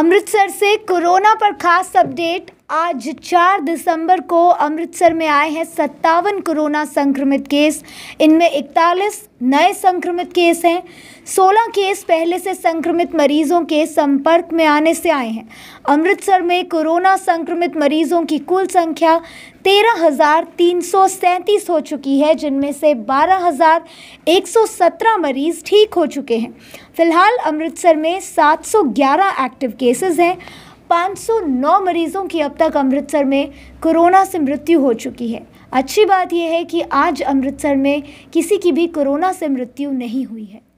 अमृतसर से कोरोना पर खास अपडेट आज 4 दिसंबर को अमृतसर में आए हैं सत्तावन कोरोना संक्रमित केस इनमें 41 नए संक्रमित केस हैं 16 केस पहले से संक्रमित मरीजों के संपर्क में आने से आए हैं अमृतसर में कोरोना संक्रमित मरीजों की कुल संख्या तेरह हज़ार तीन सौ सैंतीस हो चुकी है जिनमें से बारह हज़ार एक सौ सत्रह मरीज़ ठीक हो चुके हैं फिलहाल अमृतसर में सात सौ ग्यारह एक्टिव केसेस हैं 509 मरीजों की अब तक अमृतसर में कोरोना से मृत्यु हो चुकी है अच्छी बात यह है कि आज अमृतसर में किसी की भी कोरोना से मृत्यु नहीं हुई है